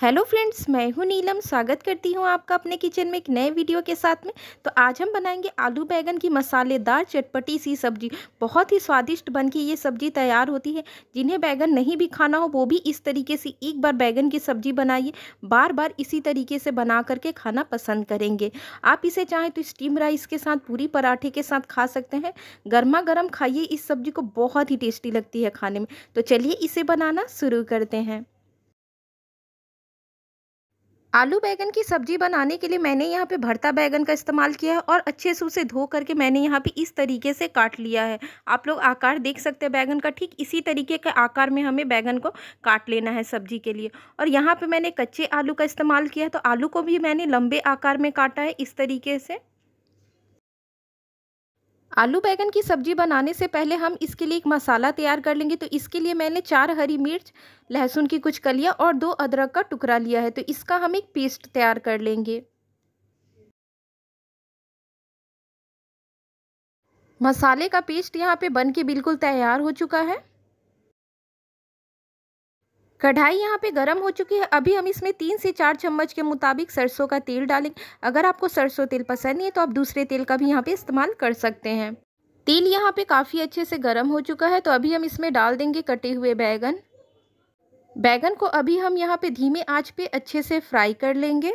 hello friends मैं हूं नीलम स्वागत करती हूं आपका अपने किचन में एक नए वीडियो के साथ में तो आज हम बनाएंगे आलू बैगन की मसालेदार चटपटी सी सब्जी बहुत ही स्वादिष्ट बन के ये सब्जी तैयार होती है जिन्हें बैगन नहीं भी खाना हो वो भी इस तरीके से एक बार बैगन की सब्जी बनाइए बार बार इसी तरीके से बना करके खाना पसंद करेंगे आप इसे चाहें तो स्टीम राइस के साथ पूरी पराठे के साथ खा सकते हैं गर्मा गर्म खाइए इस सब्जी को बहुत ही टेस्टी लगती है खाने में तो चलिए इसे बनाना शुरू करते हैं आलू बैगन की सब्ज़ी बनाने के लिए मैंने यहाँ पे भरता बैगन का इस्तेमाल किया है और अच्छे से उसे धो करके मैंने यहाँ पे इस तरीके से काट लिया है आप लोग आकार देख सकते हैं बैगन का ठीक इसी तरीके के आकार में हमें बैगन को काट लेना है सब्जी के लिए और यहाँ पे मैंने कच्चे आलू का इस्तेमाल किया है तो आलू को भी मैंने लंबे आकार में काटा है इस तरीके से आलू बैगन की सब्ज़ी बनाने से पहले हम इसके लिए एक मसाला तैयार कर लेंगे तो इसके लिए मैंने चार हरी मिर्च लहसुन की कुछ कलियाँ और दो अदरक का टुकड़ा लिया है तो इसका हम एक पेस्ट तैयार कर लेंगे मसाले का पेस्ट यहाँ पे बन के बिल्कुल तैयार हो चुका है कढ़ाई यहाँ पे गर्म हो चुकी है अभी हम इसमें तीन से चार चम्मच के मुताबिक सरसों का तेल डालेंगे अगर आपको सरसों तेल पसंद नहीं है तो आप दूसरे तेल का भी यहाँ पे इस्तेमाल कर सकते हैं तेल यहाँ पे काफ़ी अच्छे से गर्म हो चुका है तो अभी हम इसमें डाल देंगे कटे हुए बैगन बैगन को अभी हम यहाँ पे धीमे आँच पे अच्छे से फ्राई कर लेंगे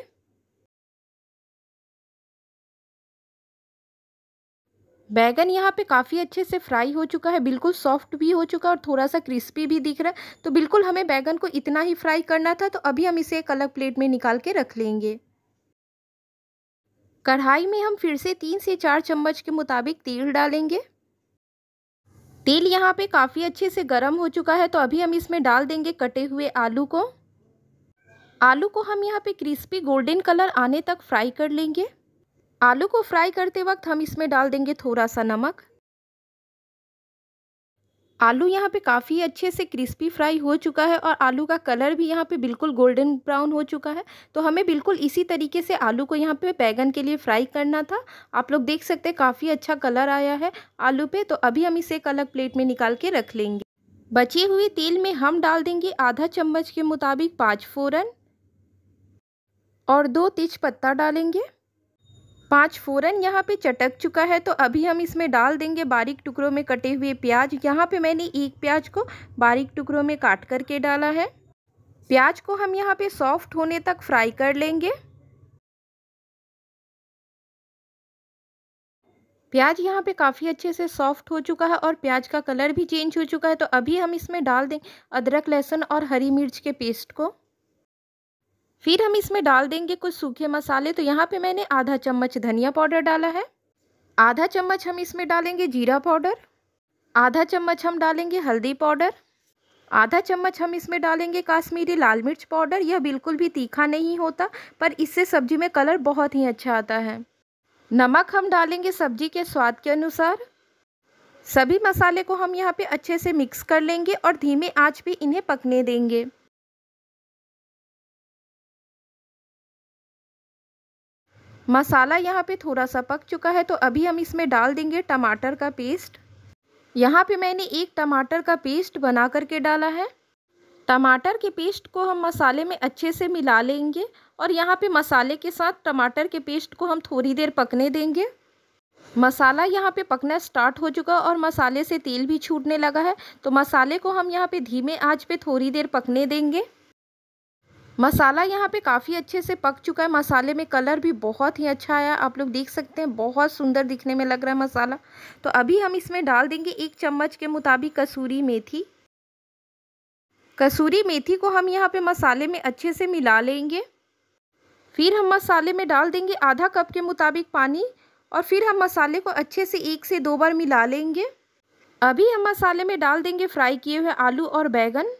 बैगन यहाँ पे काफ़ी अच्छे से फ्राई हो चुका है बिल्कुल सॉफ्ट भी हो चुका है और थोड़ा सा क्रिस्पी भी दिख रहा है तो बिल्कुल हमें बैगन को इतना ही फ्राई करना था तो अभी हम इसे एक अलग प्लेट में निकाल के रख लेंगे कढ़ाई में हम फिर से तीन से चार चम्मच के मुताबिक तेल डालेंगे तेल यहाँ पे काफ़ी अच्छे से गर्म हो चुका है तो अभी हम इसमें डाल देंगे कटे हुए आलू को आलू को हम यहाँ पे क्रिस्पी गोल्डन कलर आने तक फ्राई कर लेंगे आलू को फ्राई करते वक्त हम इसमें डाल देंगे थोड़ा सा नमक आलू यहाँ पे काफ़ी अच्छे से क्रिस्पी फ्राई हो चुका है और आलू का कलर भी यहाँ पे बिल्कुल गोल्डन ब्राउन हो चुका है तो हमें बिल्कुल इसी तरीके से आलू को यहाँ पे बैगन के लिए फ्राई करना था आप लोग देख सकते हैं काफ़ी अच्छा कलर आया है आलू पे तो अभी हम इसे एक अलग प्लेट में निकाल के रख लेंगे बचे हुए तेल में हम डाल देंगे आधा चम्मच के मुताबिक पाँच फोरन और दो तेज पत्ता डालेंगे पाँच फ़ोरन यहाँ पे चटक चुका है तो अभी हम इसमें डाल देंगे बारीक टुकड़ों में कटे हुए प्याज यहाँ पे मैंने एक प्याज को बारीक टुकड़ों में काट करके डाला है प्याज को हम यहाँ पे सॉफ्ट होने तक फ्राई कर लेंगे प्याज यहाँ पे काफ़ी अच्छे से सॉफ्ट हो चुका है और प्याज का कलर भी चेंज हो चुका है तो अभी हम इसमें डाल दें अदरक लहसुन और हरी मिर्च के पेस्ट को फिर हम इसमें डाल देंगे कुछ सूखे मसाले तो यहाँ पे मैंने आधा चम्मच धनिया पाउडर डाला है आधा चम्मच हम इसमें डालेंगे जीरा पाउडर आधा चम्मच हम डालेंगे हल्दी पाउडर आधा चम्मच हम इसमें डालेंगे काश्मीरी लाल मिर्च पाउडर यह बिल्कुल भी तीखा नहीं होता पर इससे सब्जी में कलर बहुत ही अच्छा आता है नमक हम डालेंगे सब्जी के स्वाद के अनुसार सभी मसाले को हम यहाँ पे अच्छे से मिक्स कर लेंगे और धीमे आंच पे इन्हें पकने देंगे मसाला यहाँ पे थोड़ा सा पक चुका है तो अभी हम इसमें डाल देंगे टमाटर का पेस्ट यहाँ पे मैंने एक टमाटर का पेस्ट बना करके डाला है टमाटर के पेस्ट को हम मसाले में अच्छे से मिला लेंगे और यहाँ पे मसाले के साथ टमाटर के पेस्ट को हम थोड़ी देर पकने देंगे मसाला यहाँ पे पकना स्टार्ट हो चुका और मसाले से तेल भी छूटने लगा है तो मसाले को हम यहाँ पे धीमे आंच पे थोड़ी देर पकने देंगे मसाला यहाँ पे काफ़ी अच्छे से पक चुका है मसाले में कलर भी बहुत ही अच्छा आया आप लोग देख सकते हैं बहुत सुंदर दिखने में लग रहा है मसाला तो अभी हम इसमें डाल देंगे एक चम्मच के मुताबिक कसूरी मेथी कसूरी मेथी को हम यहाँ पे मसाले में अच्छे से मिला लेंगे फिर हम मसाले में डाल देंगे आधा कप के मुताबिक पानी और फिर हम मसाले को अच्छे से एक से दो बार मिला लेंगे अभी हम मसाले में डाल देंगे फ्राई किए हुए आलू और बैगन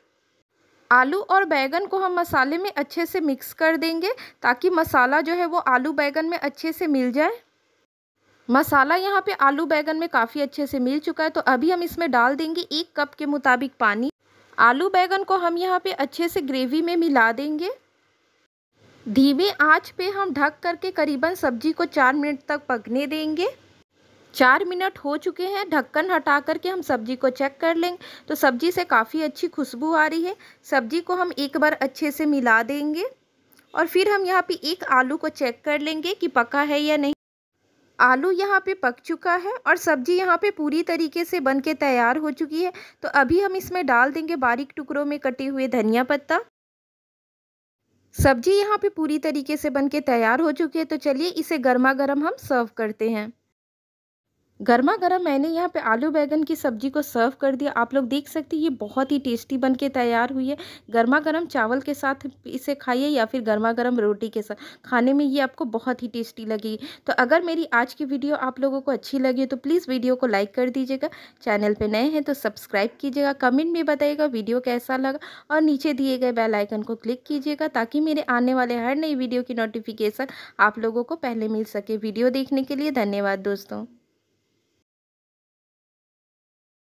आलू और बैंगन को हम मसाले में अच्छे से मिक्स कर देंगे ताकि मसाला जो है वो आलू बैंगन में अच्छे से मिल जाए मसाला यहाँ पे आलू बैगन में काफ़ी अच्छे से मिल चुका है तो अभी हम इसमें डाल देंगे एक कप के मुताबिक पानी आलू बैगन को हम यहाँ पे अच्छे से ग्रेवी में मिला देंगे धीमी आंच पे हम ढक करके करीबन सब्जी को चार मिनट तक पकने देंगे चार मिनट हो चुके हैं ढक्कन हटा करके हम सब्जी को चेक कर लेंगे तो सब्जी से काफ़ी अच्छी खुशबू आ रही है सब्जी को हम एक बार अच्छे से मिला देंगे और फिर हम यहाँ पे एक आलू को चेक कर लेंगे कि पका है या नहीं आलू यहाँ पे पक चुका है और सब्जी यहाँ पे पूरी तरीके से बन के तैयार हो चुकी है तो अभी हम इसमें डाल देंगे बारीक टुकड़ों में कटे हुए धनिया पत्ता सब्जी यहाँ पे पूरी तरीके से बन के तैयार हो चुकी है तो चलिए इसे गर्मा गर्म हम सर्व करते हैं गर्मा गर्म मैंने यहाँ पे आलू बैगन की सब्जी को सर्व कर दिया आप लोग देख सकते हैं ये बहुत ही टेस्टी बन के तैयार हुई है गर्मा गर्म चावल के साथ इसे खाइए या फिर गर्मा गर्म रोटी के साथ खाने में ये आपको बहुत ही टेस्टी लगेगी तो अगर मेरी आज की वीडियो आप लोगों को अच्छी लगी तो प्लीज़ वीडियो को लाइक कर दीजिएगा चैनल पर नए हैं तो सब्सक्राइब कीजिएगा कमेंट में बताइएगा वीडियो कैसा लगा और नीचे दिए गए बेलाइकन को क्लिक कीजिएगा ताकि मेरे आने वाले हर नई वीडियो की नोटिफिकेशन आप लोगों को पहले मिल सके वीडियो देखने के लिए धन्यवाद दोस्तों